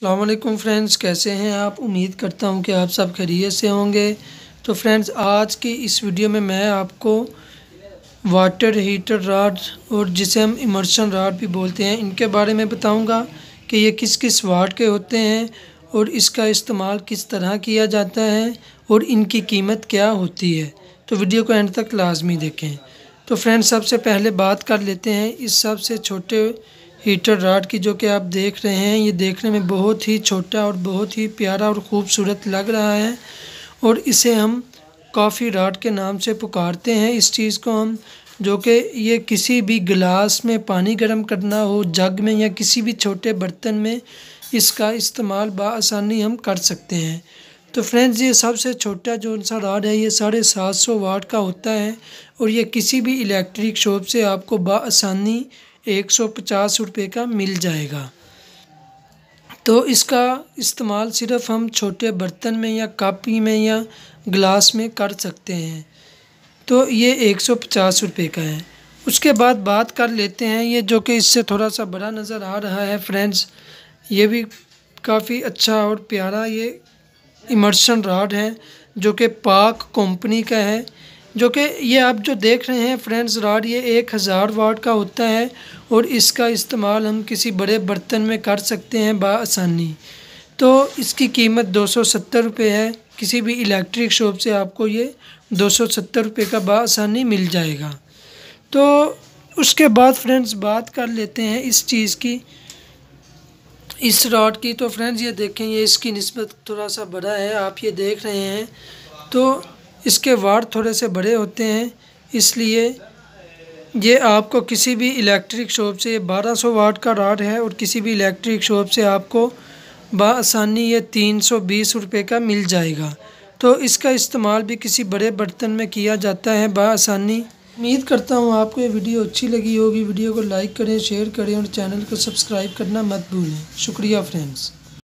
अल्लाम फ्रेंड्स कैसे हैं आप उम्मीद करता हूं कि आप सब खैरियत से होंगे तो फ्रेंड्स आज की इस वीडियो में मैं आपको वाटर हीटर राड और जिसे हम इमर्शन राड भी बोलते हैं इनके बारे में बताऊंगा कि ये किस किस वाट के होते हैं और इसका इस्तेमाल किस तरह किया जाता है और इनकी कीमत क्या होती है तो वीडियो को एंड तक लाजमी देखें तो फ्रेंड्स सबसे पहले बात कर लेते हैं इस सबसे छोटे हीटर रॉड की जो कि आप देख रहे हैं ये देखने में बहुत ही छोटा और बहुत ही प्यारा और ख़ूबसूरत लग रहा है और इसे हम कॉफ़ी रॉड के नाम से पुकारते हैं इस चीज़ को हम जो कि ये किसी भी गिलास में पानी गर्म करना हो जग में या किसी भी छोटे बर्तन में इसका इस्तेमाल बसानी हम कर सकते हैं तो फ्रेंड्स ये सबसे छोटा जो सा राड है ये साढ़े सात सौ वाट का होता है और ये किसी भी इलेक्ट्रिक शॉप से आपको बसानी एक सौ पचास रुपये का मिल जाएगा तो इसका इस्तेमाल सिर्फ हम छोटे बर्तन में या कापी में या ग्लास में कर सकते हैं तो ये एक सौ पचास रुपये का है उसके बाद बात कर लेते हैं ये जो कि इससे थोड़ा सा बड़ा नज़र आ रहा है फ्रेंड्स ये भी काफ़ी अच्छा और प्यारा ये इमर्शन रॉड है जो कि पाक कंपनी का है जो कि ये आप जो देख रहे हैं फ्रेंड्स राड ये एक हज़ार वाट का होता है और इसका इस्तेमाल हम किसी बड़े बर्तन में कर सकते हैं बसानी तो इसकी कीमत दो सौ सत्तर रुपये है किसी भी इलेक्ट्रिक शॉप से आपको ये दो सौ सत्तर रुपये का बसानी मिल जाएगा तो उसके बाद फ्रेंड्स बात कर लेते हैं इस चीज़ की इस रॉड की तो फ्रेंड्स ये देखें ये इसकी नस्बत थोड़ा सा बड़ा है आप ये देख रहे हैं तो इसके वाट थोड़े से बड़े होते हैं इसलिए ये आपको किसी भी इलेक्ट्रिक शॉप से बारह सौ वाट का राड है और किसी भी इलेक्ट्रिक शॉप से आपको बसानी ये तीन सौ बीस रुपये का मिल जाएगा तो इसका इस्तेमाल भी किसी बड़े बर्तन में किया जाता है बसानी उम्मीद करता हूँ आपको ये वीडियो अच्छी लगी होगी वीडियो को लाइक करें शेयर करें और चैनल को सब्सक्राइब करना मत भूलें शुक्रिया फ्रेंड्स